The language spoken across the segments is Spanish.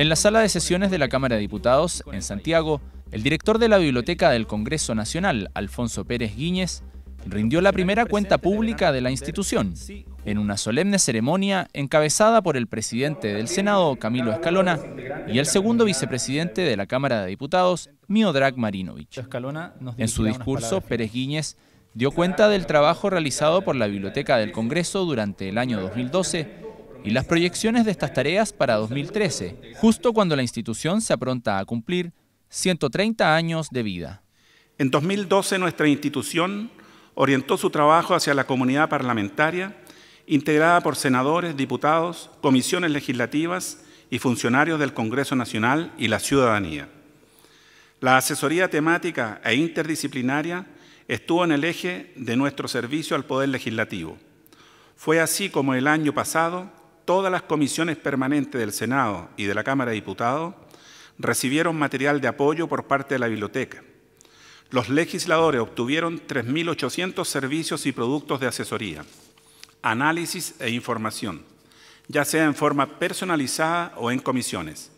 En la sala de sesiones de la Cámara de Diputados, en Santiago, el director de la Biblioteca del Congreso Nacional, Alfonso Pérez Guíñez, rindió la primera cuenta pública de la institución, en una solemne ceremonia encabezada por el presidente del Senado, Camilo Escalona, y el segundo vicepresidente de la Cámara de Diputados, Miodrag Marinovich. En su discurso, Pérez Guíñez dio cuenta del trabajo realizado por la Biblioteca del Congreso durante el año 2012 y las proyecciones de estas tareas para 2013, justo cuando la institución se apronta a cumplir 130 años de vida. En 2012 nuestra institución orientó su trabajo hacia la comunidad parlamentaria, integrada por senadores, diputados, comisiones legislativas y funcionarios del Congreso Nacional y la ciudadanía. La asesoría temática e interdisciplinaria estuvo en el eje de nuestro servicio al Poder Legislativo. Fue así como el año pasado todas las comisiones permanentes del Senado y de la Cámara de Diputados recibieron material de apoyo por parte de la biblioteca. Los legisladores obtuvieron 3.800 servicios y productos de asesoría, análisis e información, ya sea en forma personalizada o en comisiones.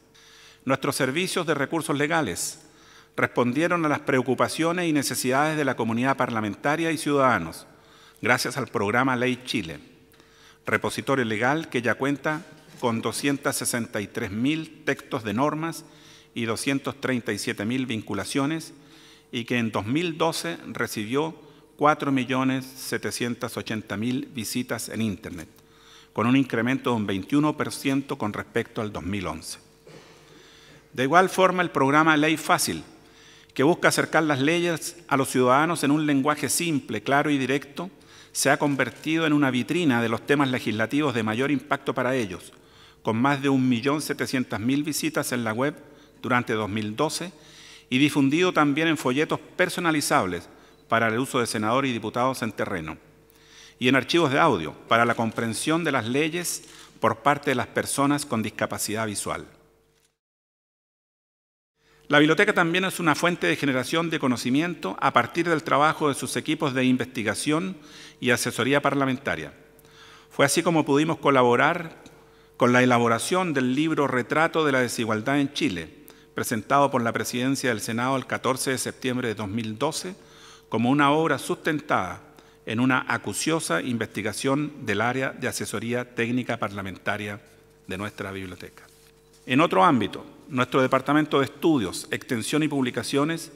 Nuestros servicios de recursos legales respondieron a las preocupaciones y necesidades de la comunidad parlamentaria y ciudadanos, gracias al programa Ley Chile repositorio legal que ya cuenta con 263.000 textos de normas y 237.000 vinculaciones y que en 2012 recibió 4.780.000 visitas en Internet, con un incremento de un 21% con respecto al 2011. De igual forma, el programa Ley Fácil, que busca acercar las leyes a los ciudadanos en un lenguaje simple, claro y directo, se ha convertido en una vitrina de los temas legislativos de mayor impacto para ellos, con más de 1.700.000 visitas en la web durante 2012 y difundido también en folletos personalizables para el uso de senadores y diputados en terreno, y en archivos de audio para la comprensión de las leyes por parte de las personas con discapacidad visual. La biblioteca también es una fuente de generación de conocimiento a partir del trabajo de sus equipos de investigación y asesoría parlamentaria. Fue así como pudimos colaborar con la elaboración del libro Retrato de la Desigualdad en Chile, presentado por la Presidencia del Senado el 14 de septiembre de 2012 como una obra sustentada en una acuciosa investigación del área de asesoría técnica parlamentaria de nuestra biblioteca. En otro ámbito, nuestro Departamento de Estudios, Extensión y Publicaciones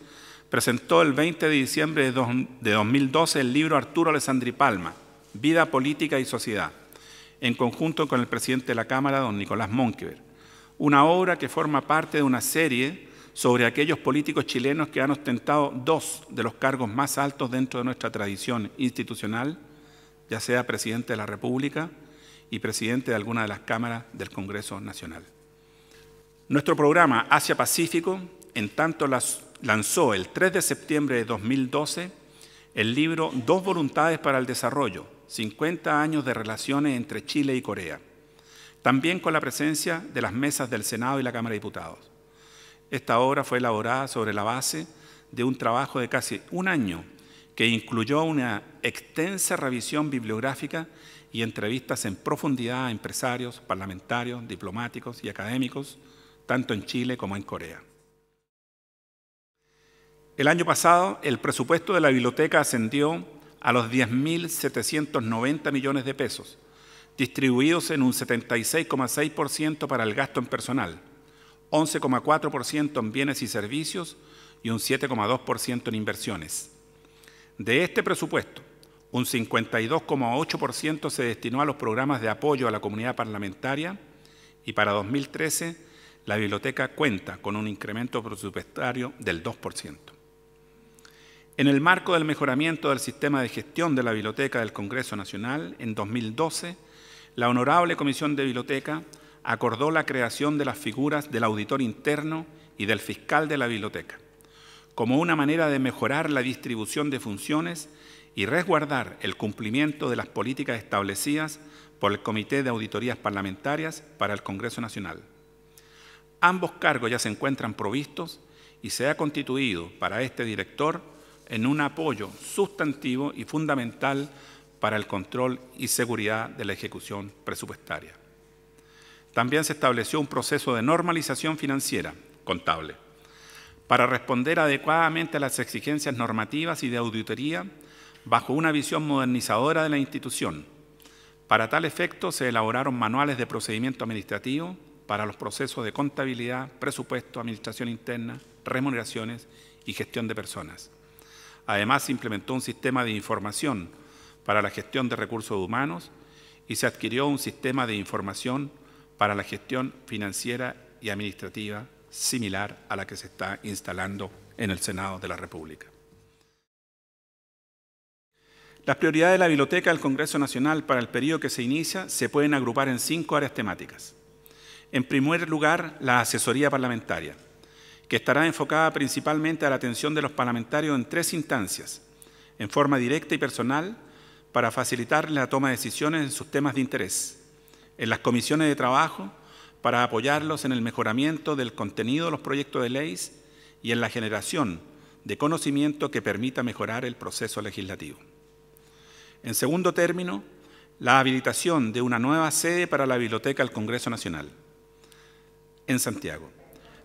presentó el 20 de diciembre de 2012 el libro Arturo Alessandri Palma, Vida Política y Sociedad, en conjunto con el presidente de la Cámara, don Nicolás Monkever, una obra que forma parte de una serie sobre aquellos políticos chilenos que han ostentado dos de los cargos más altos dentro de nuestra tradición institucional, ya sea presidente de la República y presidente de alguna de las cámaras del Congreso Nacional. Nuestro programa Asia-Pacífico, en tanto, lanzó el 3 de septiembre de 2012 el libro Dos voluntades para el desarrollo, 50 años de relaciones entre Chile y Corea, también con la presencia de las mesas del Senado y la Cámara de Diputados. Esta obra fue elaborada sobre la base de un trabajo de casi un año que incluyó una extensa revisión bibliográfica y entrevistas en profundidad a empresarios, parlamentarios, diplomáticos y académicos tanto en Chile como en Corea. El año pasado, el presupuesto de la biblioteca ascendió a los 10.790 millones de pesos, distribuidos en un 76,6% para el gasto en personal, 11,4% en bienes y servicios y un 7,2% en inversiones. De este presupuesto, un 52,8% se destinó a los programas de apoyo a la comunidad parlamentaria y para 2013 la biblioteca cuenta con un incremento presupuestario del 2%. En el marco del mejoramiento del sistema de gestión de la biblioteca del Congreso Nacional, en 2012, la Honorable Comisión de Biblioteca acordó la creación de las figuras del auditor interno y del fiscal de la biblioteca, como una manera de mejorar la distribución de funciones y resguardar el cumplimiento de las políticas establecidas por el Comité de Auditorías Parlamentarias para el Congreso Nacional. Ambos cargos ya se encuentran provistos y se ha constituido para este director en un apoyo sustantivo y fundamental para el control y seguridad de la ejecución presupuestaria. También se estableció un proceso de normalización financiera contable para responder adecuadamente a las exigencias normativas y de auditoría bajo una visión modernizadora de la institución. Para tal efecto se elaboraron manuales de procedimiento administrativo para los procesos de contabilidad, presupuesto, administración interna, remuneraciones y gestión de personas. Además, se implementó un sistema de información para la gestión de recursos humanos y se adquirió un sistema de información para la gestión financiera y administrativa similar a la que se está instalando en el Senado de la República. Las prioridades de la Biblioteca del Congreso Nacional para el periodo que se inicia se pueden agrupar en cinco áreas temáticas. En primer lugar, la asesoría parlamentaria, que estará enfocada principalmente a la atención de los parlamentarios en tres instancias, en forma directa y personal, para facilitar la toma de decisiones en sus temas de interés, en las comisiones de trabajo, para apoyarlos en el mejoramiento del contenido de los proyectos de leyes y en la generación de conocimiento que permita mejorar el proceso legislativo. En segundo término, la habilitación de una nueva sede para la Biblioteca del Congreso Nacional en Santiago,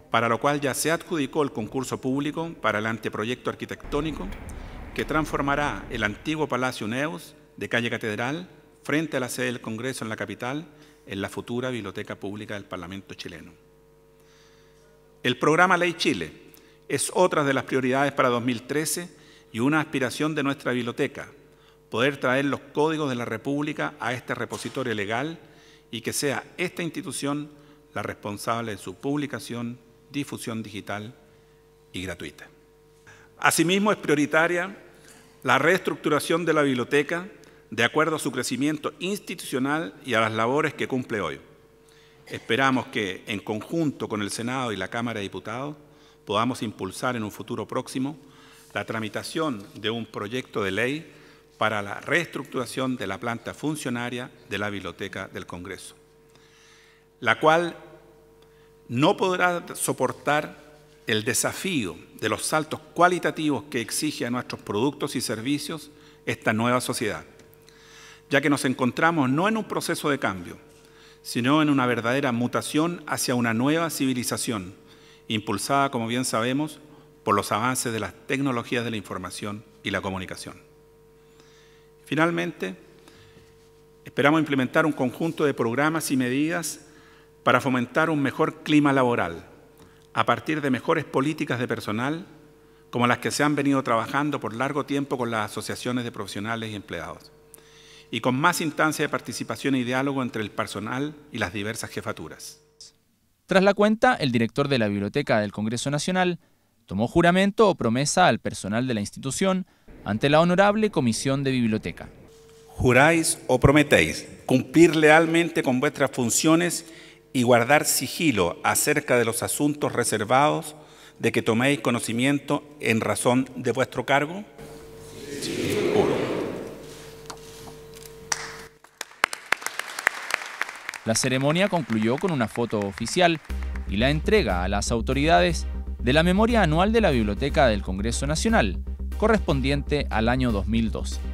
para lo cual ya se adjudicó el concurso público para el anteproyecto arquitectónico que transformará el antiguo Palacio Neus de calle Catedral frente a la sede del Congreso en la capital en la futura Biblioteca Pública del Parlamento chileno. El programa Ley Chile es otra de las prioridades para 2013 y una aspiración de nuestra biblioteca, poder traer los códigos de la República a este repositorio legal y que sea esta institución la responsable de su publicación, difusión digital y gratuita. Asimismo, es prioritaria la reestructuración de la biblioteca de acuerdo a su crecimiento institucional y a las labores que cumple hoy. Esperamos que, en conjunto con el Senado y la Cámara de Diputados, podamos impulsar en un futuro próximo la tramitación de un proyecto de ley para la reestructuración de la planta funcionaria de la Biblioteca del Congreso la cual no podrá soportar el desafío de los saltos cualitativos que exige a nuestros productos y servicios esta nueva sociedad, ya que nos encontramos no en un proceso de cambio, sino en una verdadera mutación hacia una nueva civilización, impulsada, como bien sabemos, por los avances de las tecnologías de la información y la comunicación. Finalmente, esperamos implementar un conjunto de programas y medidas para fomentar un mejor clima laboral a partir de mejores políticas de personal como las que se han venido trabajando por largo tiempo con las asociaciones de profesionales y empleados y con más instancias de participación y diálogo entre el personal y las diversas jefaturas. Tras la cuenta, el director de la Biblioteca del Congreso Nacional tomó juramento o promesa al personal de la institución ante la Honorable Comisión de Biblioteca. Juráis o prometéis cumplir lealmente con vuestras funciones y guardar sigilo acerca de los asuntos reservados de que toméis conocimiento en razón de vuestro cargo? La ceremonia concluyó con una foto oficial y la entrega a las autoridades de la memoria anual de la Biblioteca del Congreso Nacional, correspondiente al año 2012.